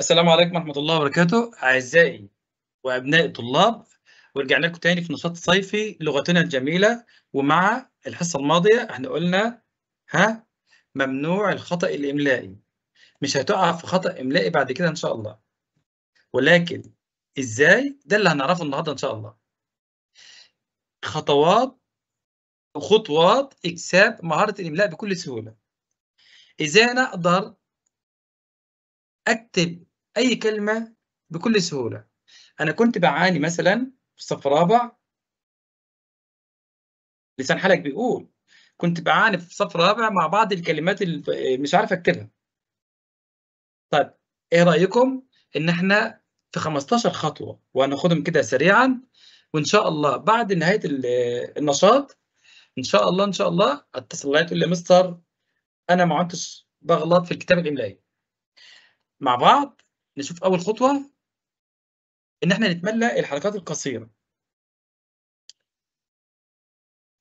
السلام عليكم ورحمة الله وبركاته أعزائي وأبناء الطلاب ورجعنا لكم تاني في نشاط صيفي لغتنا الجميلة ومع الحصة الماضية احنا قلنا ها ممنوع الخطأ الإملائي مش هتقع في خطأ إملائي بعد كده إن شاء الله ولكن إزاي ده اللي هنعرفه النهاردة إن شاء الله خطوات وخطوات إكساب مهارة الإملاء بكل سهولة إزاي نقدر اكتب اي كلمه بكل سهوله انا كنت بعاني مثلا في الصف الرابع لسان حالك بيقول كنت بعاني في صف رابع مع بعض الكلمات اللي مش عارف اكتبها طيب ايه رايكم ان احنا في 15 خطوه وهناخدهم كده سريعا وان شاء الله بعد نهايه النشاط ان شاء الله ان شاء الله اتصل عليا تقول لي مستر انا ما عدتش بغلط في الكتابه الاملائيه مع بعض نشوف اول خطوه ان احنا نتملى الحركات القصيره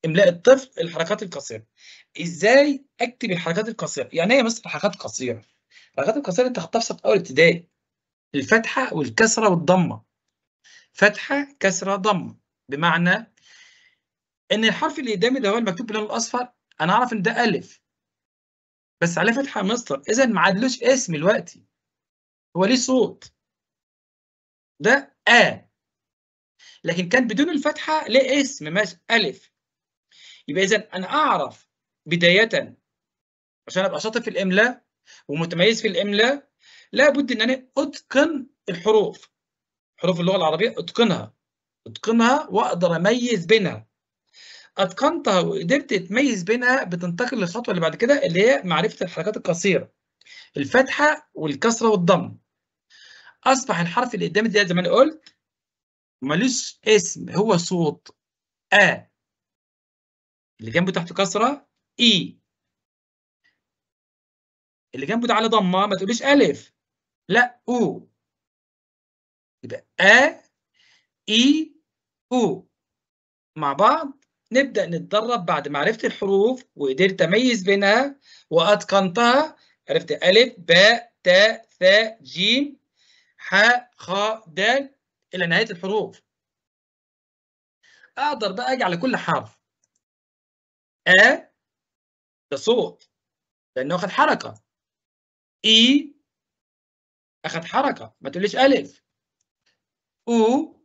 املاء الطفل الحركات القصيره ازاي اكتب الحركات القصيره يعني ايه مثلا حركات قصيره الحركات القصيره انت خدتها في اول ابتدائي الفتحه والكسره والضمه فتحه كسره ضمه بمعنى ان الحرف اللي قدامي ده هو المكتوب باللون الاصفر انا اعرف ان ده الف بس عليه فتحه يا مستر اذا ما عادلوش اسم دلوقتي هو ليه صوت ده آ آه. لكن كان بدون الفتحة ليه اسم ماشي ألف يبقى إذا أنا أعرف بداية عشان أبقى شاطر في الإملاء ومتميز في الإملاء لابد إن أنا أتقن الحروف حروف اللغة العربية أتقنها أتقنها وأقدر أميز بينها أتقنتها وقدرت تميز بينها بتنتقل للخطوة اللي بعد كده اللي هي معرفة الحركات القصيرة الفتحة والكسرة والضم اصبح الحرف اللي قدام ده زي ما انا قلت ملوش اسم هو صوت ا اللي جنبه تحت كسره اي اللي جنبه ده على ضمه ما تقوليش الف لا او يبقى ا اي او مع بعض نبدا نتدرب بعد ما عرفت الحروف وقدرت اميز بينها واتقنتها عرفت الف باء تاء ثاء جيم ح خ د إلى نهاية الحروف أقدر بقى أجي على كل حرف أ ده صوت لأنه أخد حركة إي أخد حركة ما تقوليش ألف أو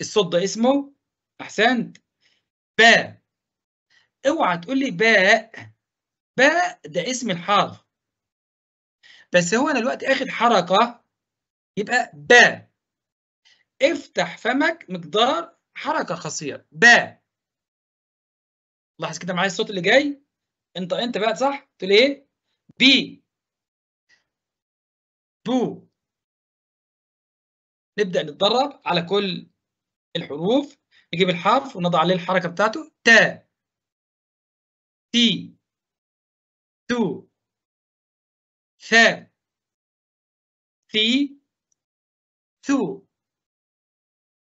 الصوت ده اسمه أحسنت باء اوعى تقول لي باء باء ده اسم الحرف بس هو انا دلوقتي اخد حركه يبقى با افتح فمك مقدار حركه قصير با لاحظ كده معايا الصوت اللي جاي انت انت بقى صح تقول ايه بي بو نبدا نتدرب على كل الحروف نجيب الحرف ونضع عليه الحركه بتاعته تا تي تو ثان في ثو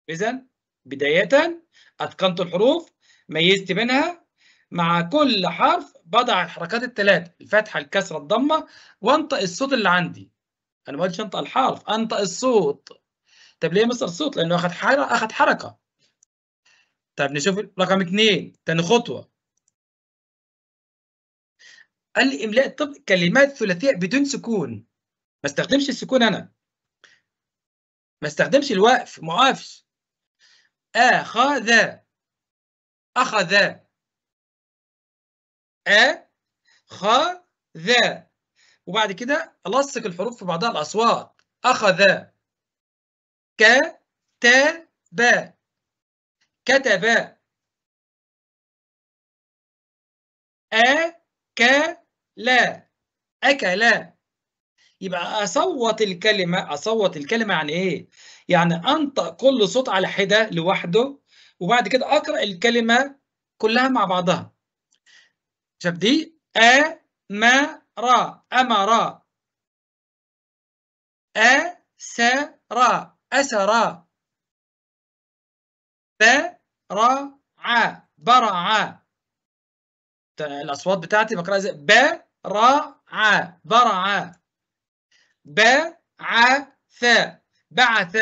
إذا بداية أتقنت الحروف ميزت بينها مع كل حرف بضع الحركات الثلاث الفتحة الكسرة الضمة وانطق الصوت اللي عندي أنا ما قلتش انطق الحرف انطق الصوت طب ليه مصر الصوت؟ لأنه أخذ حركة أخذ حركة طب نشوف رقم اثنين تاني خطوة قال لي املاء الطبق كلمات ثلاثيه بدون سكون ما استخدمش السكون انا ما استخدمش الوقف ما وقفش اخذ اخذ أ خ ذا وبعد كده ألصق الحروف في بعضها الأصوات أخذ ك ت ب كتب أ ك لا أكل يبقى أصوت الكلمة أصوت الكلمة يعني إيه؟ يعني أنطق كل صوت على حدة لوحده وبعد كده أقرأ الكلمة كلها مع بعضها شاب دي أ ما را أمرا أسرا را ع برع الأصوات بتاعتي بقرأها زي ب رعى برعى ثاء بعث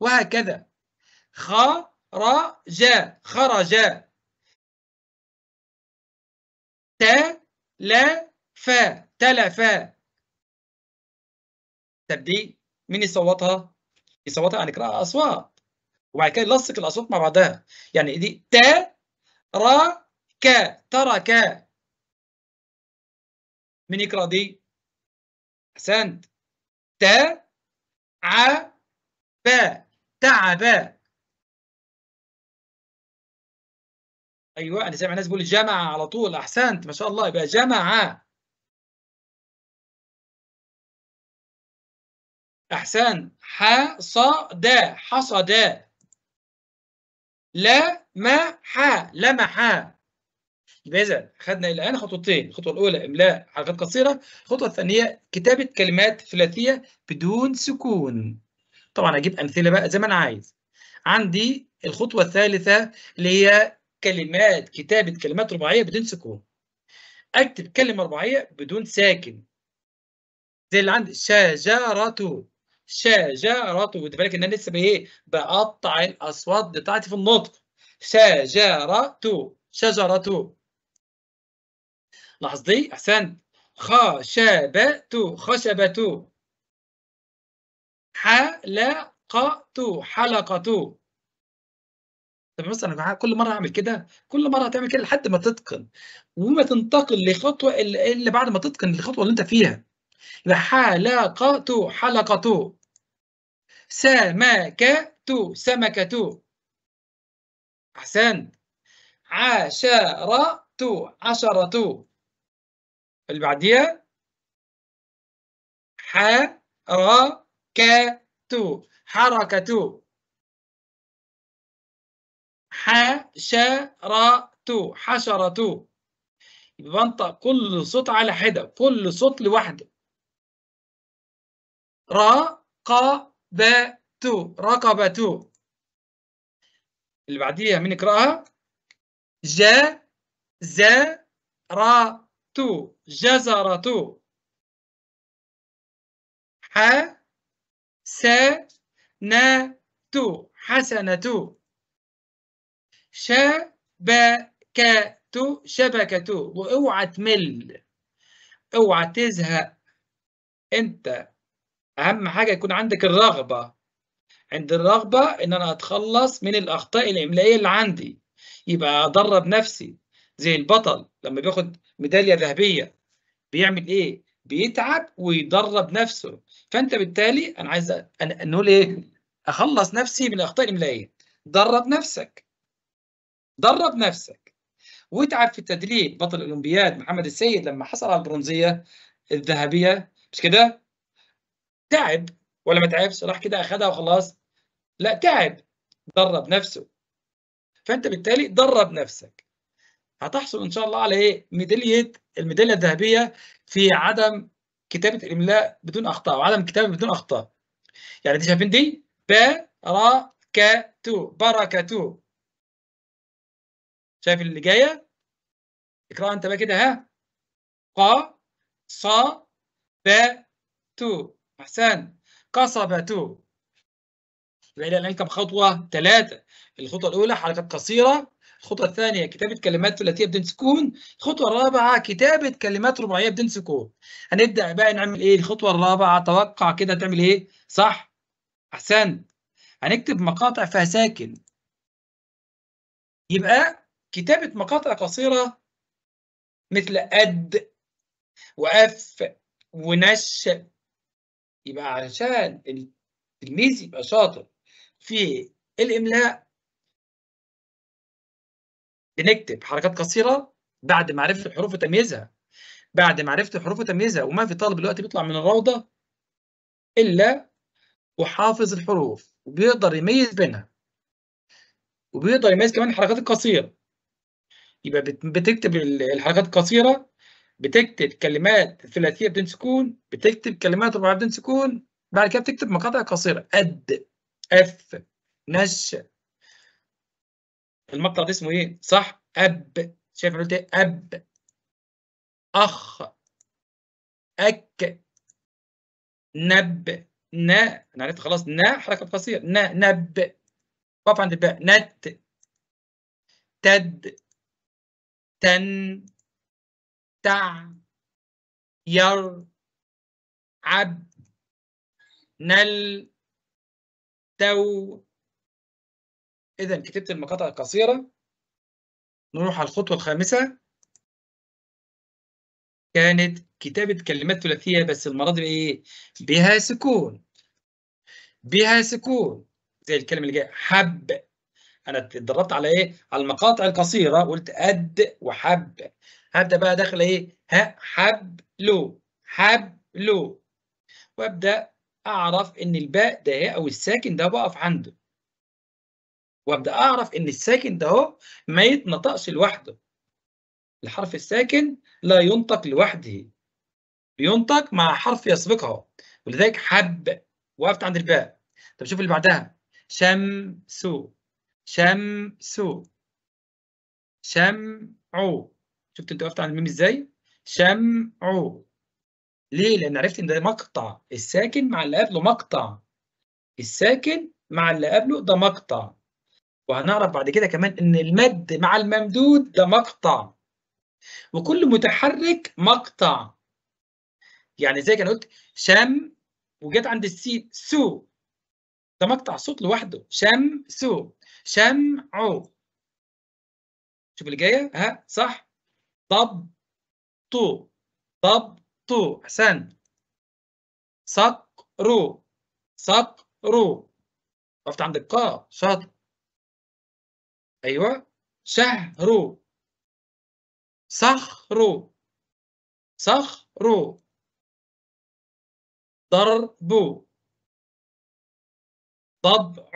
وهكذا خرج خرج تلف تلف تبدي مين يصوتها؟ يصوتها هنقراها يعني اصوات وبعد كده يلصق الاصوات مع بعضها يعني دي ت ر ك ترك من يقرا دي احسنت تا ع با تعب ايوه انا سامع ناس بيقول جمع على طول احسنت ما شاء الله يبقى جمع احسنت حصد حصد لمح لمح لذا أخذنا إلى الآن خطوتين الخطوة الأولى إملاء حلقات قصيرة الخطوة الثانية كتابة كلمات ثلاثية بدون سكون طبعا أجيب أمثلة بقى زي ما أنا عايز عندي الخطوة الثالثة اللي هي كلمات كتابة كلمات رباعية بدون سكون أكتب كلمة رباعية بدون ساكن زي اللي عندي شجرة شجرة وانت بالك إن أنا لسه بإيه بقطع الأصوات بتاعتي في النطق شجرة شجرة لاحظتي احسن خشبت خشبت خشبة حلقة حلقة طب بص انا كل مره اعمل كده كل مره هتعمل كده لحد ما تتقن وما تنتقل لخطوه اللي بعد ما تتقن الخطوه اللي انت فيها يبقى حلقة حلقة سمكة سمكة احسنت عشرة عشرة اللي بعديها حركة حركة حشرة حشرة يبقى بنطق كل صوت على حدة كل صوت لوحده رقبة رقبة اللي بعديها مين يقراها جا زا را جزرة ح س ن حسنة شبكة شبكة واوعى تمل اوعى تزهق انت اهم حاجة يكون عندك الرغبة عند الرغبة ان انا اتخلص من الاخطاء الاملائية اللي عندي يبقى ادرب نفسي زي البطل لما بياخد ميداليه ذهبيه بيعمل ايه؟ بيتعب ويدرب نفسه فانت بالتالي انا عايز نقول ايه؟ اخلص نفسي من الاخطاء الاملائيه درب نفسك درب نفسك واتعب في التدريب بطل الاولمبياد محمد السيد لما حصل على البرونزيه الذهبيه مش كده؟ تعب ولا ما تعبش؟ راح كده اخدها وخلاص لا تعب درب نفسه فانت بالتالي درب نفسك هتحصل ان شاء الله على ايه ميداليه الميداليه الذهبيه في عدم كتابه الاملاء بدون اخطاء وعدم الكتابه بدون اخطاء يعني دي شايفين دي بركه تو شايف اللي جايه اقراها انت بقى كده ها قا صا با تو احسن قصبتو يبقى الان كم خطوه ثلاثه الخطوه الاولى حركات قصيره الخطوه الثانيه كتابه كلمات ثلاثيه بدون سكون الخطوه الرابعه كتابه كلمات رباعيه بدون سكون هنبدا بقى نعمل ايه الخطوه الرابعه توقع كده تعمل ايه صح احسنت هنكتب مقاطع فيها ساكن يبقى كتابه مقاطع قصيره مثل قد وأف ونش يبقى علشان التلميذ يبقى شاطر في الإملاء بنكتب حركات قصيره بعد معرفه الحروف وتمييزها بعد معرفه الحروف وتمييزها وما في طالب دلوقتي بيطلع من الروضه الا وحافظ الحروف وبيقدر يميز بينها وبيقدر يميز كمان الحركات القصيره يبقى بتكتب الحركات القصيره بتكتب كلمات ثلاثيه بدون سكون بتكتب كلمات رباعيه بدون سكون بعد كده بتكتب مقاطع قصيره قد اف نش المقطع ده اسمه ايه صح اب شايف قلت ايه اب اخ اك نب ن انا عرفت خلاص ن حركه قصيره ن نب وقف عند الباء نت تد تن تع ير عب نل تو إذا كتبت المقاطع القصيرة نروح على الخطوة الخامسة كانت كتابة كلمات ثلاثية بس المرة دي بإيه؟ بها سكون بها سكون زي الكلمة اللي جاية حب أنا اتدربت على إيه؟ على المقاطع القصيرة قلت اد وحب هبدأ بقى داخل إيه؟ ها حب لو حب لو وأبدأ أعرف إن الباء ده إيه؟ أو الساكن ده بقف عنده وابدا اعرف ان الساكن ده هو ما يتنطقش لوحده الحرف الساكن لا ينطق لوحده بينطق مع حرف يسبقه ولذلك حب وقفت عند الباء طب شوف اللي بعدها شم شم سو سو شم عو شفت انت وقفت عند الميم ازاي شم عو ليه لان عرفت ان ده مقطع الساكن مع اللي قبله مقطع الساكن مع اللي قبله ده مقطع وهنعرف بعد كده كمان ان المد مع الممدود ده مقطع وكل متحرك مقطع يعني زي كان قلت شم وجت عند السين سو ده مقطع صوت لوحده شم سو شم عو شوف اللي جايه ها صح طب طو طب طو احسن صق رو صق رو وقفت عند القاف شاطر أيوة شهر صخر صخر ضرب ضبع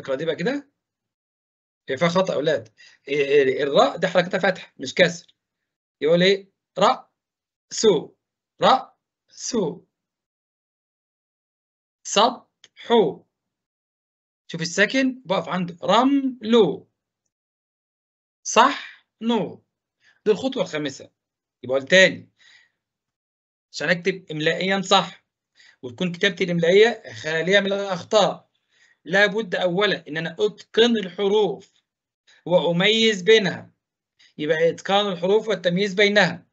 الفكرة دي بقى كده هي فيها خطأ أولاد إيه، إيه، إيه، الراء دي حركتها فتح مش كسر يقول إيه راء رأس صبحو شوف السكن بقف عند رملو صح نو دي الخطوة الخامسة يبقى قول تاني عشان اكتب املائيا صح وتكون كتابتي الاملائية خالية من الاخطاء لابد اولا ان انا اتقن الحروف واميز بينها يبقى اتقان الحروف والتمييز بينها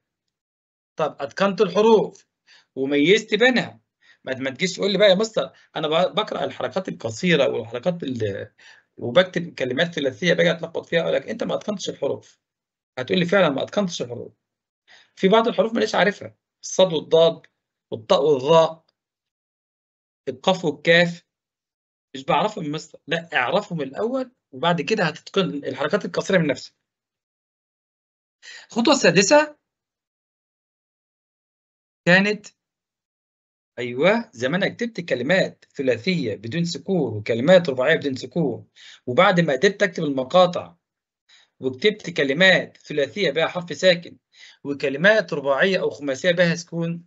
طب اتقنت الحروف وميزت بينها ما تجيش تقول لي بقى يا مستر انا بقرا الحركات القصيره والحركات ال... وبكتب كلمات ثلاثيه باجي اتلخبط فيها اقول لك انت ما اتقنتش الحروف هتقول لي فعلا ما اتقنتش الحروف في بعض الحروف مانيش عارفها الصاد والضاد والطاء والظاء القاف والكاف مش بعرفهم يا مستر لا اعرفهم الاول وبعد كده هتتقن الحركات القصيره من نفسك الخطوه السادسه كانت ايوه زي ما انا كتبت كلمات ثلاثيه بدون سكور وكلمات رباعيه بدون سكور وبعد ما قدرت اكتب المقاطع وكتبت كلمات ثلاثيه بها حرف ساكن وكلمات رباعيه او خماسيه بها سكون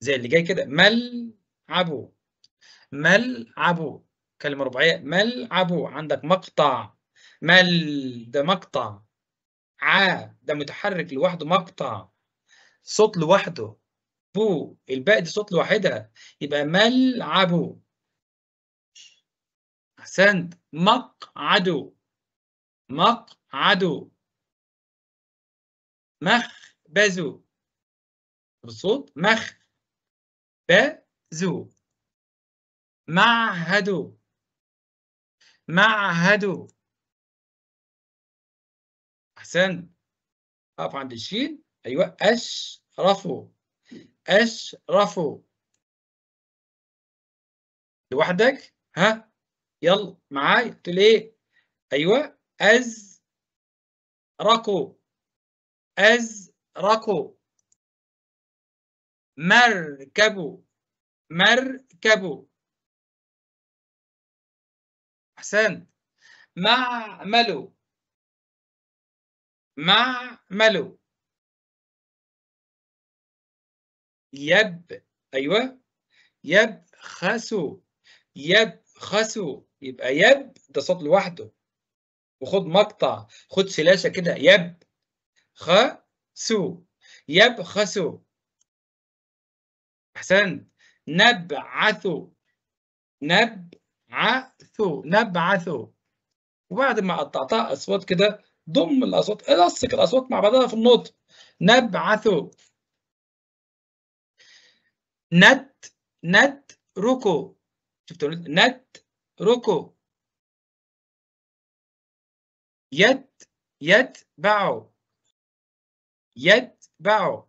زي اللي جاي كده مل عبو مل عبو كلمه رباعيه مل عبو عندك مقطع مل ده مقطع ع ده متحرك لوحده مقطع صوت لوحده بو الباء دي صوت لوحدها يبقى ملعبو احسنت مقعدو مقعدو مخبزو بالصوت مخ زو معهد معهد احسنت اقف عند الشين ايوه اشرفو أشرفوا لوحدك ها يلا معاي قلت ايه ايوه ازرقوا ازرقوا مركبوا مركبوا احسنت معملوا معملوا يب أيوة يب يبخس يبقى يب ده صوت لوحده وخد مقطع خد سلاشة كده يب خسو يبخسو احسن نبعث نبعث نبعث وبعد ما قطعتها أصوات كده ضم الأصوات الصق الأصوات مع بعضها في النطق نبعثوا نت نت روكو شفت نت روكو يت يتبع يتبع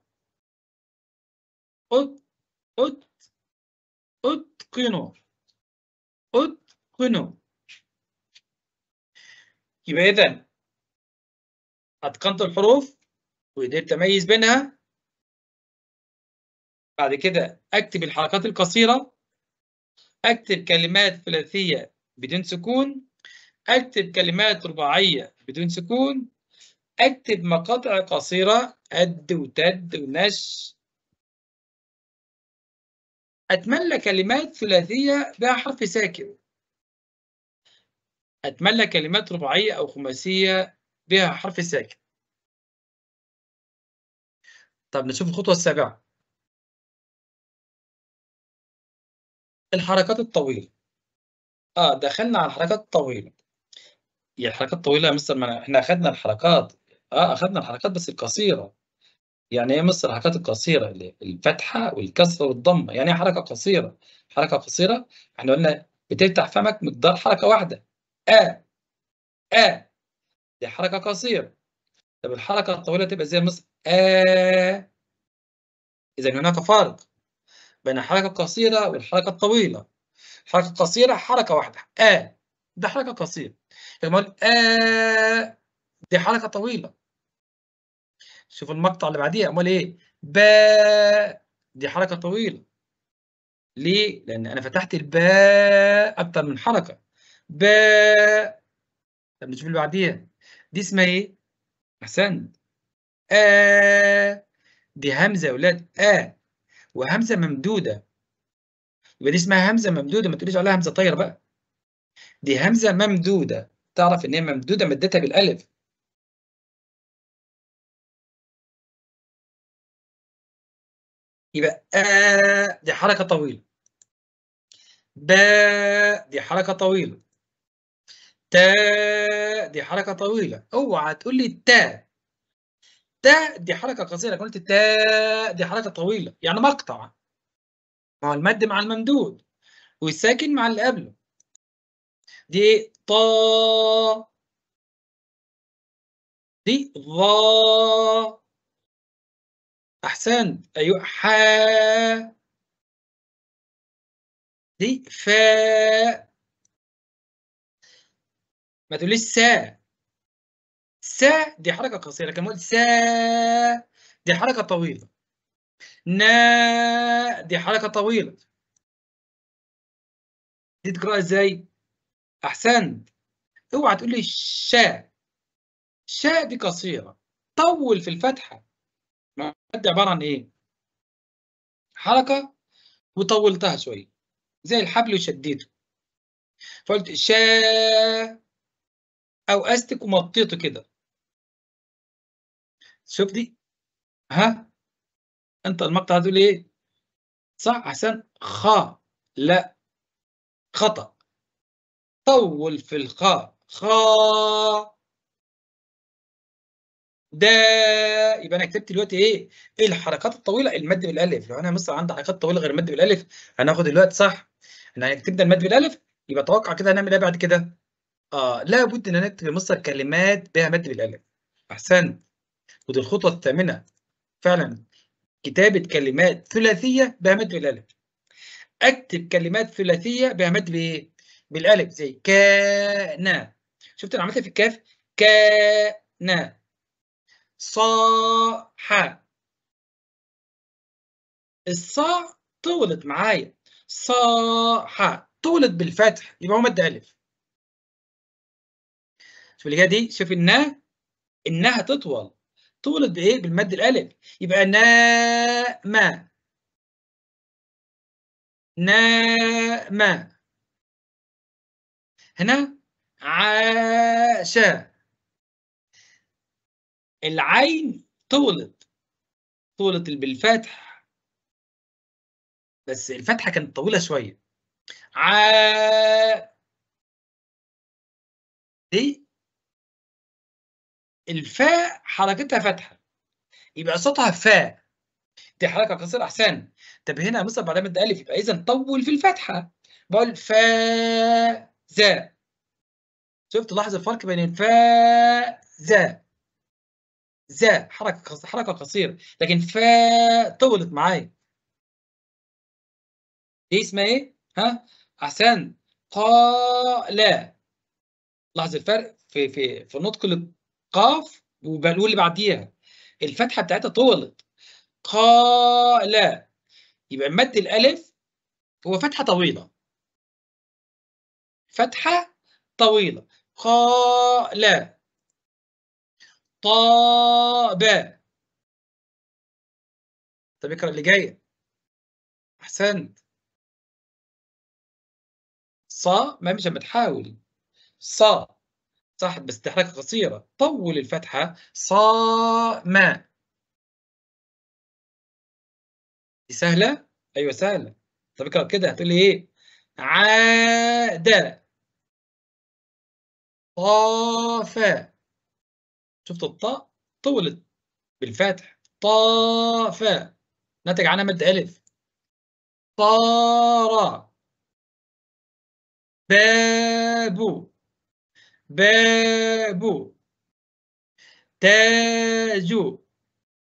أت أت أتقن أتقن يبقى إذا أتقنت الحروف وقدرت أميز بينها بعد كده اكتب الحركات القصيره اكتب كلمات ثلاثيه بدون سكون اكتب كلمات رباعيه بدون سكون اكتب مقاطع قصيره اد وتد ونش اتمنى كلمات ثلاثيه بها حرف ساكن اتمنى كلمات رباعيه او خماسيه بها حرف ساكن طب نشوف الخطوه السابعه الحركات الطويله اه دخلنا على الحركات الطويله يعني الحركات الطويله يا مستر ما احنا اخذنا الحركات اه اخذنا الحركات بس القصيره يعني ايه مصر الحركات القصيره الفتحه والكسره والضمه يعني ايه حركه قصيره حركه قصيره احنا قلنا بتفتح فمك مقدار حركه واحده آه. آه. دي حركه قصيره طب الحركه الطويله تبقى زي مصر آه. اذا هناك فرق بين الحركة القصيرة والحركة الطويلة الحركة القصيرة حركة واحدة آ ده حركة قصيرة لما آ دي حركة طويلة شوف المقطع اللي بعديه أمال إيه با دي حركة طويلة ليه؟ لأن أنا فتحت الباء أكتر من حركة باء طب نشوف اللي بعديها دي اسمها إيه؟ أحسنت آ دي همزة يا ولاد آ وهمزه ممدوده يبقى دي اسمها همزه ممدوده ما تقوليش عليها همزه طايره بقى دي همزه ممدوده تعرف ان هي ممدوده مدتها بالالف يبقى آ دي حركه طويله باء دي حركه طويله تاء دي حركه طويله اوعى تقول لي تاء تا دي حركه قصيره قلت تا دي حركه طويله يعني مقطع ما هو المد مع الممدود والساكن مع اللي قبله دي طا دي ظا احسن ايوه حا دي فا ما تقوليش سا سا دي حركة قصيرة كما قلت سا دي حركة طويلة نا دي حركة طويلة دي تقرأ ازاي؟ أحسنت اوعى تقول لي شا شا دي قصيرة طول في الفتحة دي عبارة عن ايه؟ حركة وطولتها شوية زي الحبل وشديته فقلت شا أو أستك ومطيته كده شوف دي ها انت المقطع هذول ايه صح احسن خا لا خطا طول في الخاء خا دا يبقى انا كتبت دلوقتي ايه ايه الحركات الطويله المد بالالف لو انا مثلا عندي حركات طويله غير المد بالالف هناخد الوقت صح انا كتبنا المد بالالف يبقى اتوقع كده هنعمل ايه بعد كده اه لا بد ان انا اكتب مصر كلمات بها مد بالالف احسنت ودي الخطوة الثامنة فعلا كتابة كلمات ثلاثية بهمد بالألف أكتب كلمات ثلاثية بهمد بإيه؟ بالألف زي كان شفت أنا عملتها في الكاف كان صاح الصاع طولت معايا صاح طولت بالفتح يبقى هو مد ألف شوف اللي هي دي شوف النا إنها تطول تولد بايه بالمد الالف يبقى نا ما هنا عاشا العين طولت طولت بالفتح بس الفتحه كانت طويله شويه ع دي الفاء حركتها فتحه يبقى صوتها فاء دي حركه قصيره احسن طب هنا بعد ما الف يبقى اذا طول في الفتحه بقول فاء ذا شفت لاحظ الفرق بين الفاء ذا ذا حركه حركه قصيره لكن فاء طولت معايا دي اسمها ايه ها احسن لا لاحظ الفرق في في في نطق قاف وبنقول اللي بعديها الفتحه بتاعتها طولت قال يبقى مد الالف هو فتحه طويله فتحه طويله قال طاب طب اقرا اللي جايه احسنت ص ما مش بتحاول ص صح بس تحركه قصيرة طول الفتحة صا ما دي سهلة؟ أيوة سهلة طب اقرأ كده هتقول لي إيه؟ عاد طاف شفت الطاء طولت بالفتح طاف ناتج عنها مد ألف طار بابو باب تاجو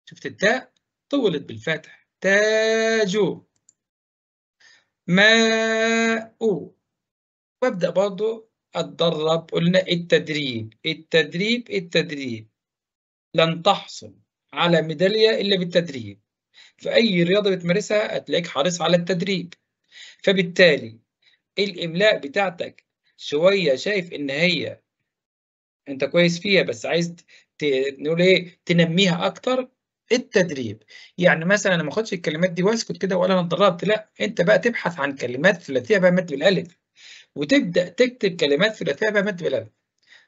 شفت التاء طولت بالفتح تاجو ماء وابدأ برضو أتدرب قلنا التدريب التدريب التدريب لن تحصل على ميدالية إلا بالتدريب في أي رياضة بتمارسها هتلاقيك حريص على التدريب فبالتالي الإملاء بتاعتك شوية شايف إن هي انت كويس فيها بس عايز نقول ايه تنميها اكتر التدريب يعني مثلا انا ما اخدش الكلمات دي واسكت كده ولا انا اتدربت لا انت بقى تبحث عن كلمات ثلاثيه بقى مد بالالف وتبدا تكتب كلمات ثلاثيه بقى مد بالالف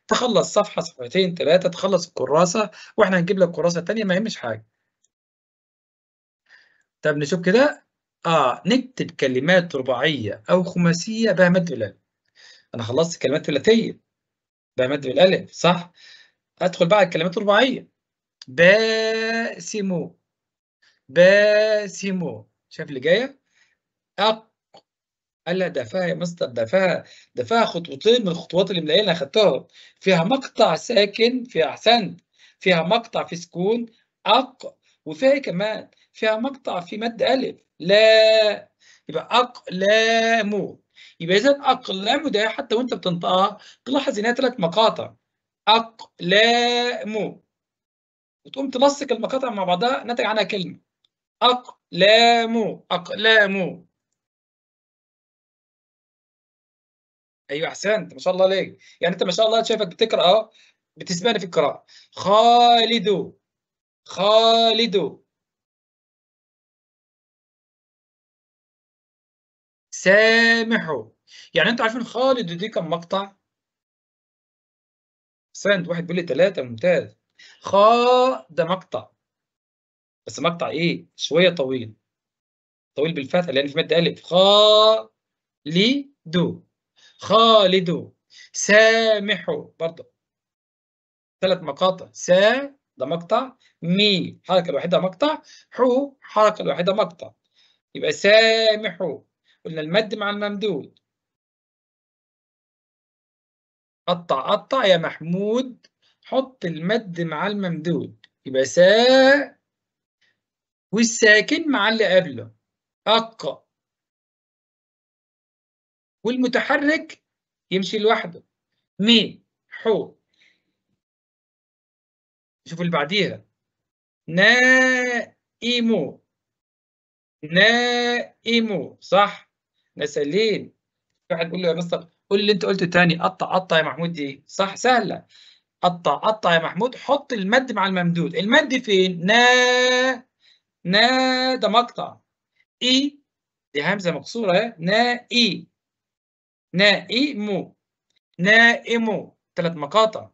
تخلص صفحه صفحتين ثلاثه تخلص الكراسه واحنا هنجيب لك كراسه ثانيه ما يهمش حاجه طب نشوف كده اه نكتب كلمات رباعيه او خماسيه بقى مد بالالف انا خلصت كلمات ثلاثيه بمد بالالف صح ادخل بقى الكلمات الرباعيه باسمو باسمو شايف اللي جايه اق الا ده فيها يا مستر ده فيها ده فيها خطوتين من الخطوات اللي ملاقينا خدتها فيها مقطع ساكن فيها احسن فيها مقطع في سكون اق وفيها إيه كمان فيها مقطع في مد الف لا يبقى اق اقلام يبقى اذا اقلام ده حتى وانت بتنطقها تلاحظ انها ثلاث مقاطع اقلام وتقوم تلصق المقاطع مع بعضها نتج عنها كلمه اقلام اقلام ايوه احسنت ما شاء الله عليك يعني انت ما شاء الله شايفك بتقرا آه، بتسمعني في القراءه خالد خالد سامحوا يعني انتوا عارفين خالد دي كم مقطع سنت واحد بيقول لي ثلاثة ممتاز خا ده مقطع بس مقطع ايه شوية طويل طويل بالفتحة لأن في مادة ألف خا لي دو خالدو سامحوا برضه ثلاث مقاطع سا ده مقطع مي حركة الوحيدة مقطع حو حركة الوحيدة مقطع يبقى سامحوا قلنا المد مع الممدود قطع قطع يا محمود حط المد مع الممدود يبقى سا والساكن مع اللي قبله أق والمتحرك يمشي لوحده مي حو شوف اللي بعديها نائمو نائمو صح مثلين واحد بيقول له يا مستر قول اللي انت قلته تاني قطع قطع يا محمود دي صح سهله قطع قطع يا محمود حط المد مع الممدود المد فين نا نا ده مقطع اي دي همزه مكسوره اهي نا اي نا اي مو نا اي مو ثلاث مقاطع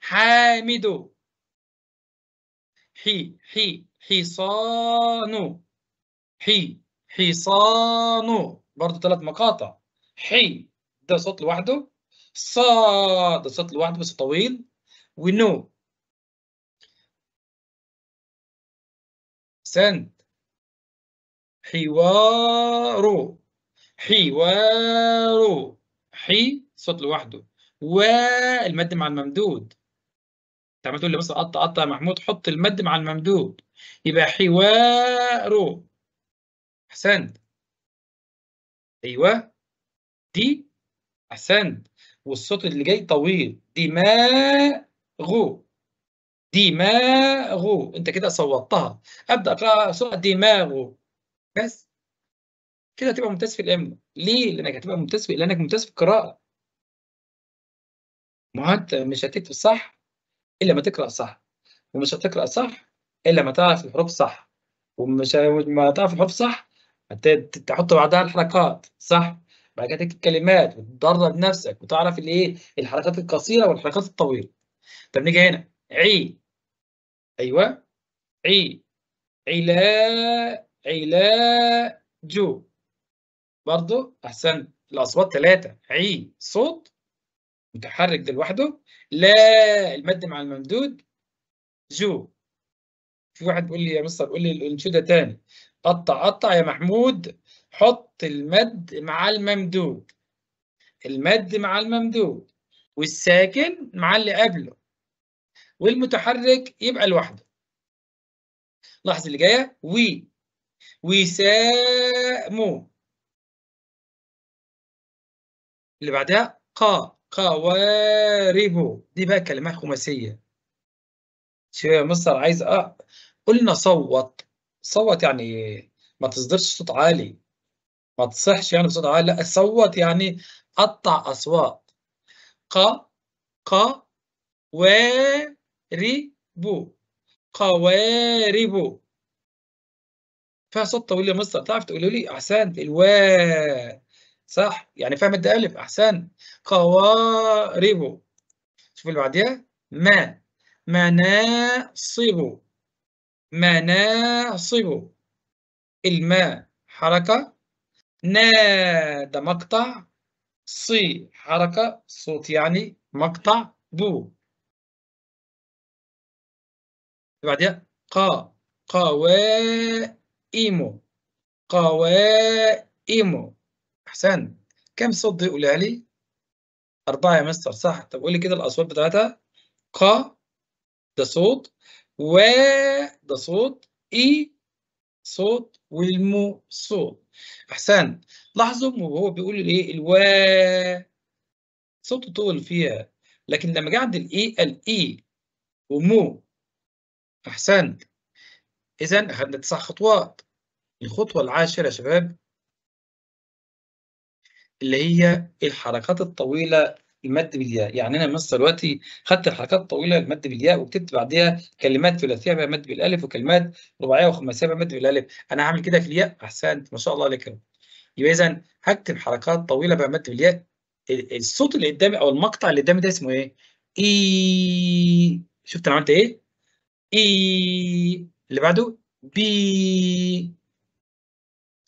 حامد حي حي حصان حي حصان برضه ثلاث مقاطع حي ده صوت لوحده ص ده صوت لوحده بس طويل ونو سند حوار حوار حي صوت لوحده والمد مع الممدود انت تقول لي بس قطع قطع محمود حط المد مع الممدود يبقى حوار أحسنت أيوه دي أحسنت والصوت اللي جاي طويل دماغه دماغه أنت كده صوتها أبدأ أقرأ صوت دماغه بس كده هتبقى ممتاز في الإملا ليه؟ لأنك هتبقى ممتاز في لأنك ممتاز في القراءة ما أنت مش هتكتب صح إلا ما تقرأ صح ومش هتقرأ صح إلا ما تعرف الحروف صح ومش ما تعرف الحروف صح تحط بعدها الحركات صح بعد كده الكلمات وتدرب نفسك وتعرف الايه الحركات القصيره والحركات الطويله طب نيجي هنا عي ايوه عي علا جو برضو احسن الاصوات ثلاثه عي صوت متحرك ده لوحده لا المد مع الممدود جو في واحد بيقول لي يا مستر قول لي الانشوده تاني قطع قطع يا محمود حط المد مع الممدود المد مع الممدود والساكن مع اللي قبله والمتحرك يبقى لوحده لاحظ اللي جايه وي وسامو اللي بعدها قا قواربه دي بقى كلمات خماسيه شويه مصر عايز أ... قلنا صوت صوت يعني ما تصدرش صوت عالي ما تصحش يعني بصوت عالي لا صوت يعني قطع اصوات ق ق و ري بو قوارب فيها صوت طويل يا مستر تعرف تقولي لي احسنت الوا صح يعني فيها مد الف احسنت قواربو شوف اللي بعديها ما مناصب مناصب الماء حركة ناد مقطع صي حركة صوت يعني مقطع بو بعدها قا قوائم قوائم أحسن كم صوت يقول لي؟ أربعة يا مستر صح طب قولي كده الأصوات بتاعتها قا ده صوت و ده صوت اي صوت والمو صوت احسنت لاحظوا وهو بيقول الايه الوا صوته طول فيها لكن لما جه عند الاي قال اي ومو احسنت اذا اخذنا تسع خطوات الخطوه العاشره يا شباب اللي هي الحركات الطويله المد بالياء يعني انا مثلا دلوقتي خدت الحركات الطويله المد بالياء وكتبت بعديها كلمات ثلاثيه بها مد بالالف وكلمات رباعيه وخماسيه بها مد بالالف انا هعمل كده في الياء احسنت ما شاء الله عليك يبقى اذا هكتب حركات طويله بها مد بالياء الصوت اللي قدامي او المقطع اللي قدامي ده اسمه ايه؟ اي شفت انا عملت ايه؟ اي اللي بعده بي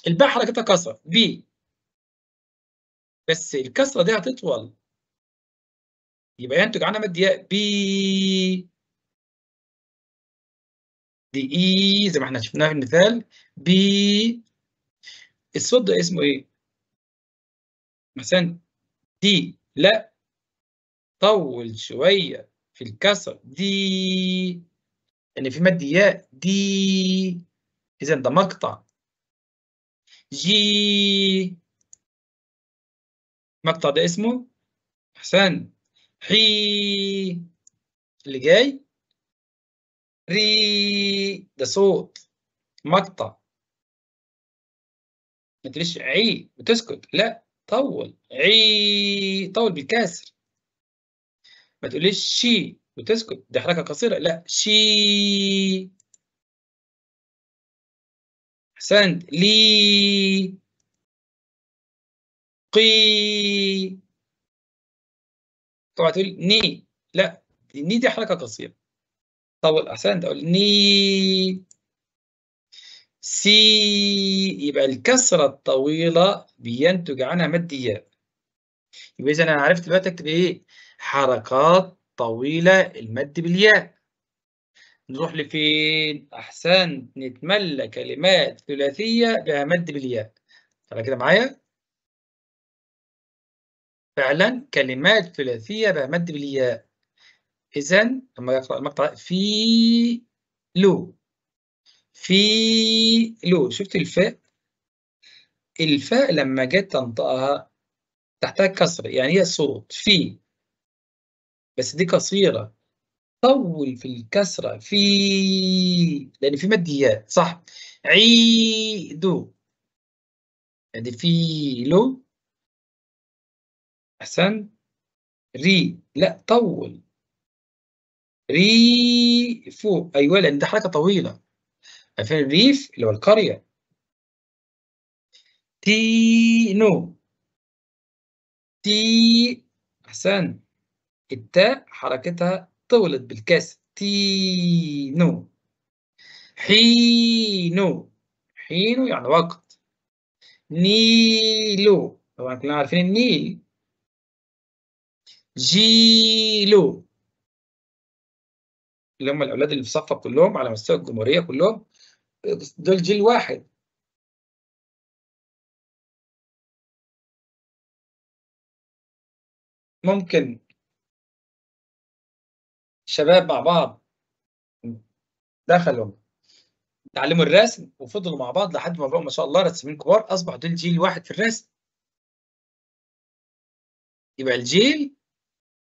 الباء حركتها كسره بي بس الكسره دي هتطول يبقى ينتج عنها ماديات بي دي اي زي ما احنا شفناها في المثال بي الصوت ده اسمه ايه؟ مثلا دي لا طول شوية في الكسر دي ان يعني في ماديات دي اذا ده مقطع جي مقطع ده اسمه احسنت حي اللي جاي ري ده صوت مقطع ما تقوليش عي وتسكت لا طول عي طول بالكسر ما تقوليش شي وتسكت دي حركة قصيرة لا شي أحسنت لي قي طبعا تقول ني لا ني دي حركه قصيره طب احسنت اقول ني سي يبقى الكسره الطويله بينتج عنها مد ياء يبقى اذا انا عرفت دلوقتي اكتب ايه حركات طويله المد بالياء نروح لفين احسنت نتملى كلمات ثلاثيه بها مد بالياء طلع كده معايا فعلا كلمات ثلاثية بمد بالياء إذا لما يقرأ المقطع في لو في لو شفت الفاء الفاء لما جت تنطقها تحتاج كسر يعني هي صوت في بس دي قصيرة طول في الكسرة في لأن في مد ياء صح عيدو يعني في لو أحسن ري لا طول ري فوق أيوة لأن ده حركة طويلة عارفين الريف اللي هو القرية تي نو تي أحسن التاء حركتها طولت بالكاس تي نو حينو حينو يعني وقت نيلو طبعا كلنا عارفين النيل جيلو اللي هم الاولاد اللي في صفه كلهم على مستوى الجمهوريه كلهم دول جيل واحد ممكن شباب مع بعض دخلوا تعلموا الرسم وفضلوا مع بعض لحد ما بقوا ما شاء الله رسمين كبار اصبحوا دول جيل واحد في الرسم يبقى الجيل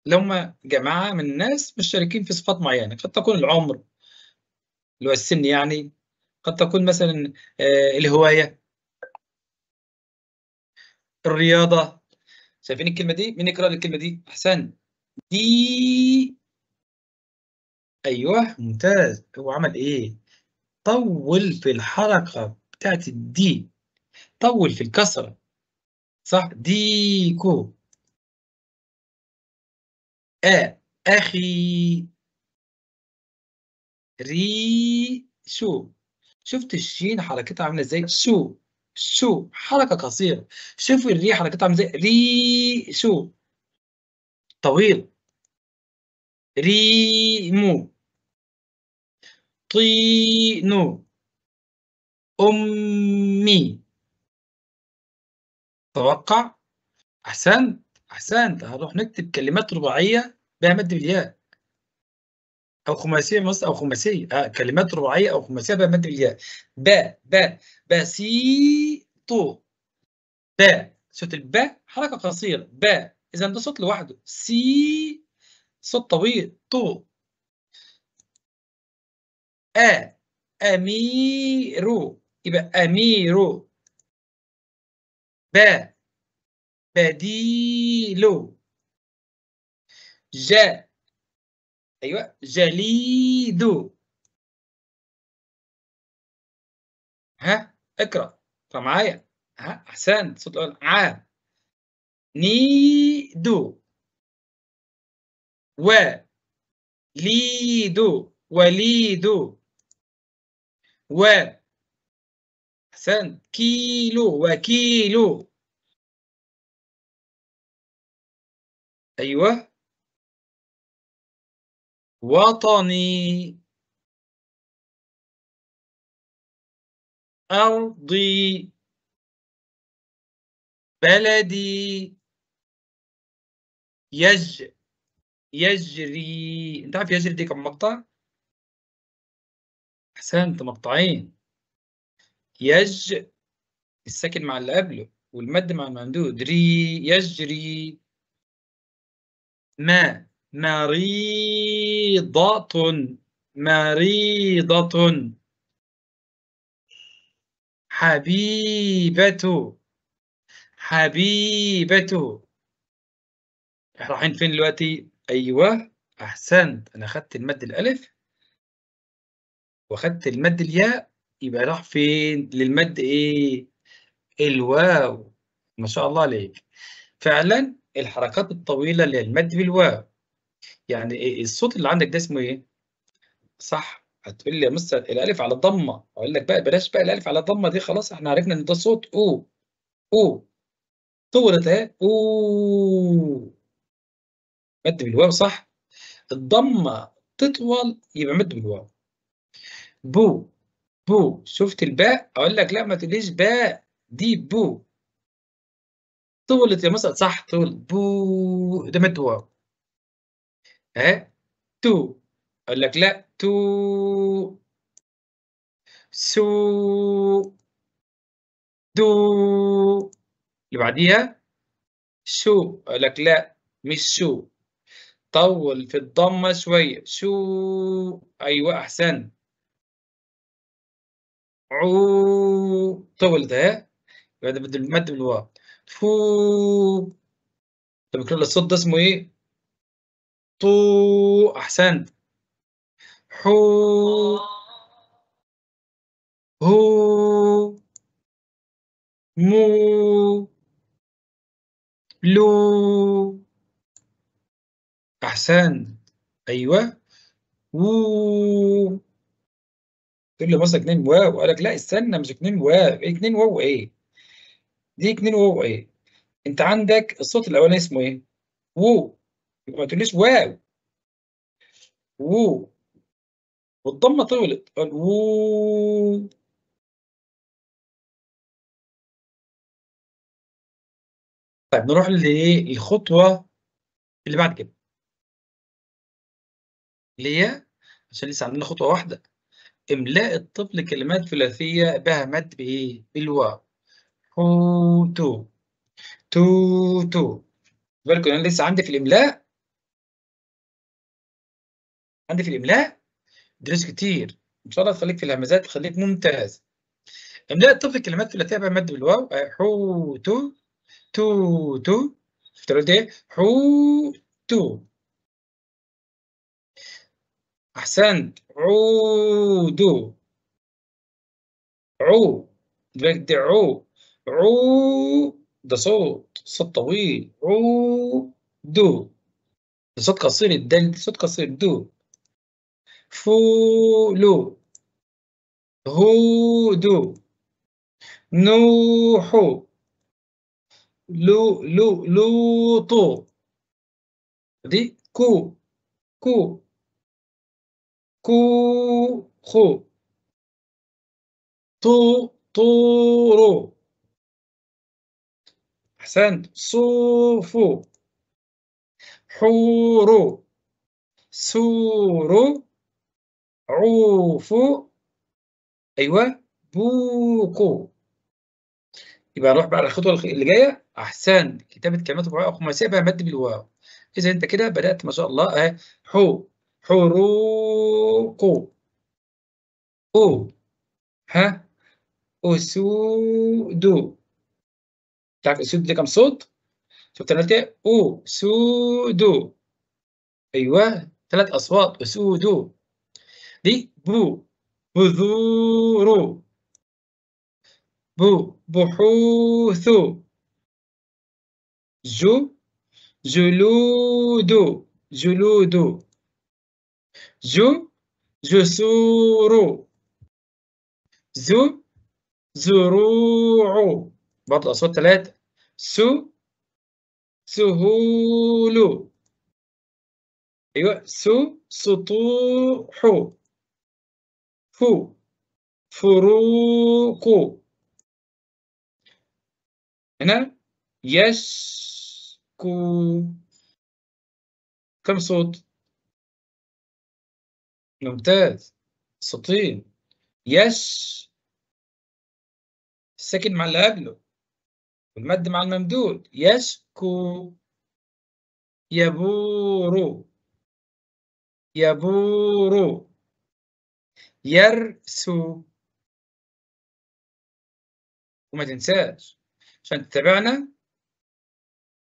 اللي هم جماعه من الناس مشتركين في صفات معينه قد تكون العمر اللي هو السن يعني قد تكون مثلا آه، الهوايه الرياضه شايفين الكلمه دي مين يقرا الكلمه دي احسن دي ايوه ممتاز هو عمل ايه طول في الحركه بتاعت الدي طول في الكسره صح ديكو أخي ري شو شفت الشين حركتها عاملة ازاي شو شو حركة قصيرة شوف الري حركتها عاملة ازاي ري شو طويل مو طي نو أمي توقع أحسنت أحسنت هنروح نكتب كلمات رباعية لها مد بالياء او خماسيه مصر او خماسيه آه كلمات رباعيه او خماسيه بها مد بالياء ب باء بسيطو باء صوت الباء حركه قصيره باء اذا ده صوت لوحده سي صوت طويل طو أ أميرو يبقى أميرو ب بديلو جا أيوة جليد ها اقرأ اقرأ معايا ها احسان صوت الأول ع نيد و ليد وليدو و أحسنت كيلو وكيلو أيوه وطني أرضي بلدي يج يجري أنت عارف يجري دي كم مقطع؟ أحسنت مقطعين يج الساكن مع اللي قبله والمد مع الممدود ري يجري ما مريضة مريضة حبيبة حبيبة احنا رايحين فين دلوقتي؟ ايوه احسنت انا أخذت المد الالف واخدت المد الياء يبقى راح فين؟ للمد ايه؟ الواو ما شاء الله عليك فعلا الحركات الطويلة للمد بالواو يعني إيه الصوت اللي عندك ده اسمه إيه؟ صح هتقول لي يا مستر الألف على الضمة أقول لك بقى بلاش بقى الألف على الضمة دي خلاص إحنا عرفنا إن ده صوت أو أو طولت أهي أو مد بالواو صح الضمة تطول يبقى مد بالواو بو بو شفت الباء اقول لك لا ما تقوليش باء دي بو طولت يا مثلا صح طول بو ده مد واو ها إيه؟ تو اقول لك لا تو سو دو اللي بعديها شو اقول لك لا مش شو طول في الضمه شويه شو ايوه احسن عو طول ده إيه؟ بعد بدل المد الواو فو طب الصوت ده اسمه ايه طو أحسنت حو هو مو لو أحسنت أيوه و تقول لي بص اتنين واو قال لك لا استنى مش اتنين واو إيه اتنين واو ايه دي اتنين واو ايه انت عندك الصوت الاولاني اسمه ايه وو ما تقوليش واو وو والضمه طولت قال وو طيب نروح للخطوه اللي بعد كده ليه عشان لسه عندنا خطوه واحده املاء الطفل كلمات ثلاثيه بها مد بايه بالواو هو تو تو تو بالكم انا لسه عندي في الاملاء عندي في الاملاء دروس كتير ان شاء الله تخليك في الهمزات تخليك ممتاز املاء الطفل كلمات ثلاثيه بقى مد بالواو آه، حوتو تو تو شفت قلت ايه حوتو احسنت عودو عو دي عو عو ده صوت صوت طويل عو دو ده صوت قصير الدال صوت قصير دو فولو هودو نوحو لو لو لوطو دي كو كو كو خو تو طورو أحسنت صوفو حورو سورو عوفو ايوه بوكو يبقى نروح بقى على الخطوه اللي جايه احسن كتابه كلمات رباعيه وخماسيه خماسيه بقى مد بالواو اذا انت كده بدات ما شاء الله اهي حو حروق او ها اسود تعرف اسود دي كام صوت شفت انا قلت او إيه؟ سودو ايوه ثلاث اصوات اسودو بو بذور بو بحوث جو جلود جلود جو جسور زو زروع برضه أصوات ثلاثة سو سهول أيوة سو سطوح فو فروق هنا يشكو كم صوت ممتاز صوتين يش السكن مع اللي قبله والمد مع الممدود يشكو يبورو يبورو يرسو وما تنساش عشان تتابعنا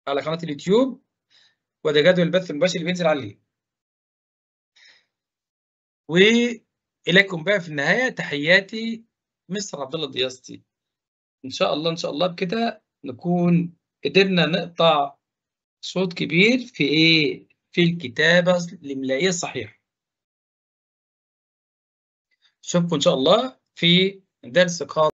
على قناة اليوتيوب وده جدول البث المباشر اللي بينزل عليه وإليكم بقى في النهاية تحياتي مستر عبد الله الدياسطي إن شاء الله إن شاء الله بكده نكون قدرنا نقطع صوت كبير في إيه في الكتابة الإملائية الصحيحة نشوفكم إن شاء الله في درس قادم